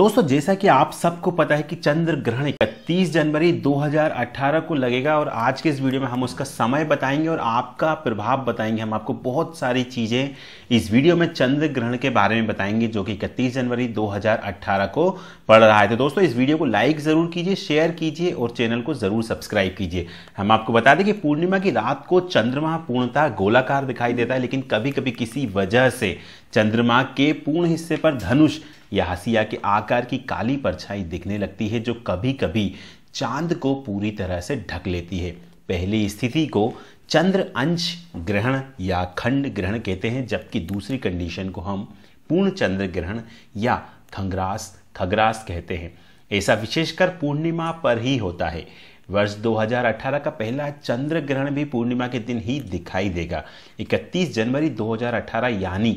दोस्तों जैसा कि आप सबको पता है कि चंद्र ग्रहण इकतीस जनवरी 2018 को लगेगा और आज के इस वीडियो में हम उसका समय बताएंगे और आपका प्रभाव बताएंगे हम आपको बहुत सारी चीज़ें इस वीडियो में चंद्र ग्रहण के बारे में बताएंगे जो कि इकतीस जनवरी 2018 को पड़ रहा है तो दोस्तों इस वीडियो को लाइक ज़रूर कीजिए शेयर कीजिए और चैनल को ज़रूर सब्सक्राइब कीजिए हम आपको बता दें कि पूर्णिमा की रात को चंद्रमा पूर्णता गोलाकार दिखाई देता है लेकिन कभी कभी किसी वजह से चंद्रमा के पूर्ण हिस्से पर धनुष या हसिया के आकार की काली परछाई दिखने लगती है जो कभी कभी चांद को पूरी तरह से ढक लेती है पहली स्थिति को चंद्र अंश ग्रहण या खंड ग्रहण कहते हैं जबकि दूसरी कंडीशन को हम पूर्ण चंद्र ग्रहण या खंगरास खगरास कहते हैं ऐसा विशेषकर पूर्णिमा पर ही होता है वर्ष 2018 का पहला चंद्र ग्रहण भी पूर्णिमा के दिन ही दिखाई देगा 31 जनवरी 2018 यानी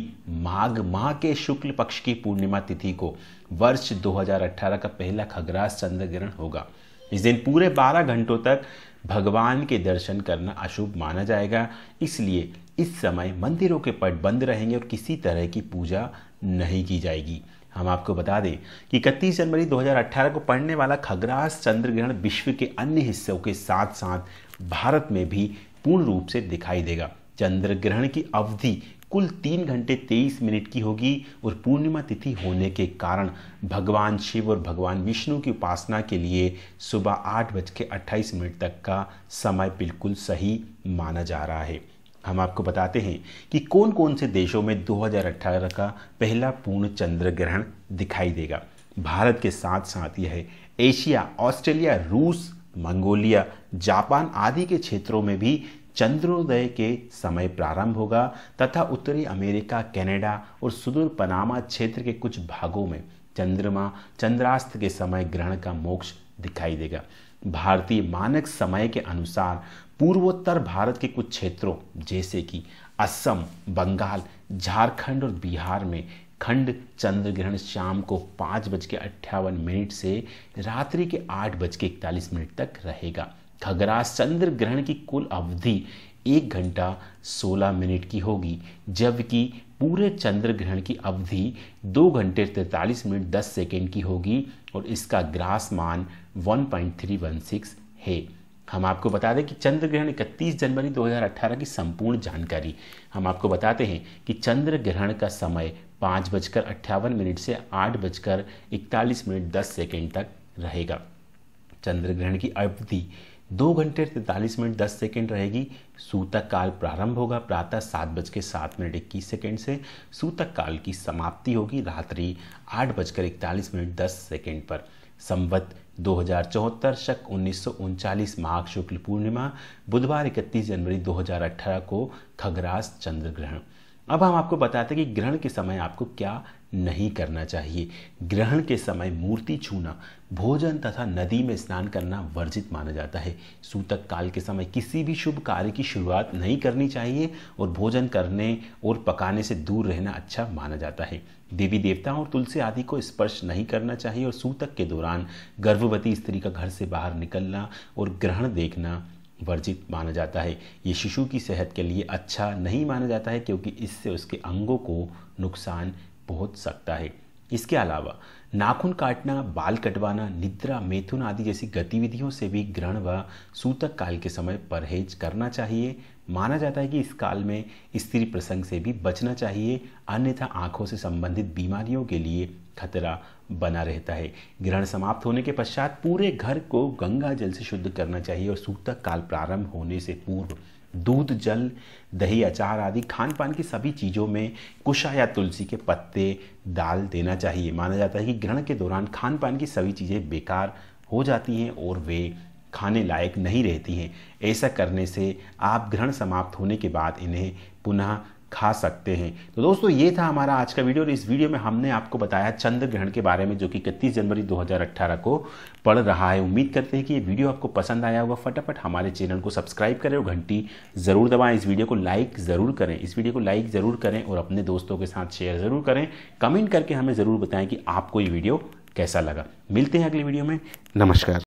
माघ माह के शुक्ल पक्ष की पूर्णिमा तिथि को वर्ष 2018 का पहला खगरास चंद्र ग्रहण होगा इस दिन पूरे 12 घंटों तक भगवान के दर्शन करना अशुभ माना जाएगा इसलिए इस समय मंदिरों के पट बंद रहेंगे और किसी तरह की पूजा नहीं की जाएगी हम आपको बता दें कि इकतीस जनवरी 2018 को पड़ने वाला खगरास चंद्र ग्रहण विश्व के अन्य हिस्सों के साथ साथ भारत में भी पूर्ण रूप से दिखाई देगा चंद्र ग्रहण की अवधि कुल तीन घंटे तेईस मिनट की होगी और पूर्णिमा तिथि होने के कारण भगवान शिव और भगवान विष्णु की उपासना के लिए सुबह आठ बज के अट्ठाईस मिनट तक का समय बिल्कुल सही माना जा रहा है हम आपको बताते हैं कि कौन कौन से देशों में 2018 का पहला पूर्ण चंद्र ग्रहण दिखाई देगा भारत के साथ साथ यह एशिया ऑस्ट्रेलिया रूस मंगोलिया जापान आदि के क्षेत्रों में भी चंद्रोदय के समय प्रारंभ होगा तथा उत्तरी अमेरिका कनाडा और सुदूर पनामा क्षेत्र के कुछ भागों में चंद्रमा चंद्रास्त के समय ग्रहण का मोक्ष दिखाई देगा भारतीय मानक समय के अनुसार पूर्वोत्तर भारत के कुछ क्षेत्रों जैसे कि असम बंगाल झारखंड और बिहार में खंड चंद्र ग्रहण शाम को पाँच बज के अट्ठावन मिनट से रात्रि के आठ बज के इकतालीस मिनट तक रहेगा खगरा चंद्र ग्रहण की कुल अवधि एक घंटा सोलह मिनट की होगी जबकि पूरे चंद्र ग्रहण की अवधि दो घंटे तैंतालीस मिनट दस सेकेंड की होगी और इसका ग्रास मान 1.316 है हम आपको बता दें कि चंद्र ग्रहण 31 जनवरी 2018 की संपूर्ण जानकारी हम आपको बताते हैं कि चंद्र ग्रहण का समय पाँच बजकर अट्ठावन मिनट से आठ बजकर इकतालीस मिनट दस सेकेंड तक रहेगा चंद्र ग्रहण की अवधि दो घंटे तैंतालीस मिनट दस सेकेंड रहेगी सूतक काल प्रारंभ होगा प्रातः सात बज के सात मिनट इक्कीस सेकेंड से सूतक काल की समाप्ति होगी रात्रि आठ बजकर इकतालीस मिनट दस सेकेंड पर संवत दो हजार चौहत्तर शक उन्नीस माघ शुक्ल पूर्णिमा बुधवार 31 जनवरी 2018 को खगरास चंद्र ग्रहण अब हम आपको बताते हैं कि ग्रहण के समय आपको क्या नहीं करना चाहिए ग्रहण के समय मूर्ति छूना भोजन तथा नदी में स्नान करना वर्जित माना जाता है सूतक काल के समय किसी भी शुभ कार्य की शुरुआत नहीं करनी चाहिए और भोजन करने और पकाने से दूर रहना अच्छा माना जाता है देवी देवताओं और तुलसी आदि को स्पर्श नहीं करना चाहिए और सूतक के दौरान गर्भवती स्त्री का घर से बाहर निकलना और ग्रहण देखना वर्जित माना जाता है ये शिशु की सेहत के लिए अच्छा नहीं माना जाता है क्योंकि इससे उसके अंगों को नुकसान पहुंच सकता है इसके अलावा नाखून काटना बाल कटवाना निद्रा मेथुन आदि जैसी गतिविधियों से भी ग्रहण व सूतक काल के समय परहेज करना चाहिए माना जाता है कि इस काल में स्त्री प्रसंग से भी बचना चाहिए अन्यथा आंखों से संबंधित बीमारियों के लिए खतरा बना रहता है ग्रहण समाप्त होने के पश्चात पूरे घर को गंगा जल से शुद्ध करना चाहिए और सूतक काल प्रारंभ होने से पूर्व दूध जल दही अचार आदि खान पान की सभी चीज़ों में कुशा या तुलसी के पत्ते डाल देना चाहिए माना जाता है कि ग्रहण के दौरान खान पान की सभी चीज़ें बेकार हो जाती हैं और वे खाने लायक नहीं रहती हैं ऐसा करने से आप ग्रहण समाप्त होने के बाद इन्हें पुनः खा सकते हैं तो दोस्तों ये था हमारा आज का वीडियो और इस वीडियो में हमने आपको बताया चंद्र ग्रहण के बारे में जो कि इकतीस जनवरी 2018 को पढ़ रहा है उम्मीद करते हैं कि ये वीडियो आपको पसंद आया होगा फटाफट हमारे चैनल को सब्सक्राइब करें और घंटी ज़रूर दबाएं इस वीडियो को लाइक ज़रूर करें इस वीडियो को लाइक ज़रूर करें और अपने दोस्तों के साथ शेयर ज़रूर करें कमेंट करके हमें ज़रूर बताएं कि आपको ये वीडियो कैसा लगा मिलते हैं अगले वीडियो में नमस्कार